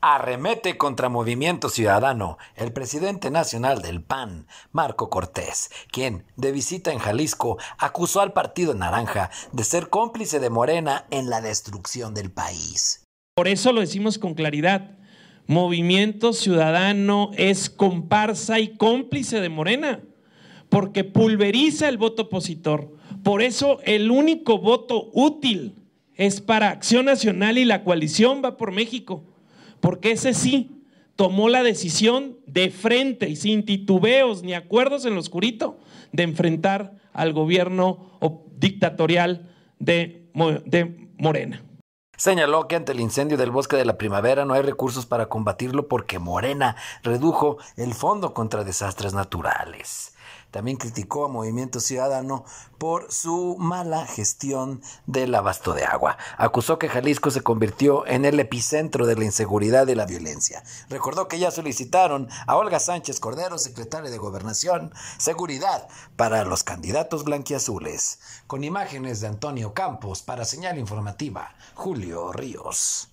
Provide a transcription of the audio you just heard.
Arremete contra Movimiento Ciudadano el presidente nacional del PAN, Marco Cortés, quien, de visita en Jalisco, acusó al Partido Naranja de ser cómplice de Morena en la destrucción del país. Por eso lo decimos con claridad. Movimiento Ciudadano es comparsa y cómplice de Morena, porque pulveriza el voto opositor. Por eso el único voto útil es para Acción Nacional y la coalición va por México porque ese sí tomó la decisión de frente y sin titubeos ni acuerdos en lo oscurito de enfrentar al gobierno dictatorial de, Morena. Señaló que ante el incendio del bosque de la primavera no hay recursos para combatirlo porque Morena redujo el fondo contra desastres naturales. También criticó a Movimiento Ciudadano por su mala gestión del abasto de agua. Acusó que Jalisco se convirtió en el epicentro de la inseguridad y la violencia. Recordó que ya solicitaron a Olga Sánchez Cordero, secretaria de Gobernación, seguridad para los candidatos blanquiazules. Con imágenes de Antonio Campos para Señal Informativa, Julio Ríos.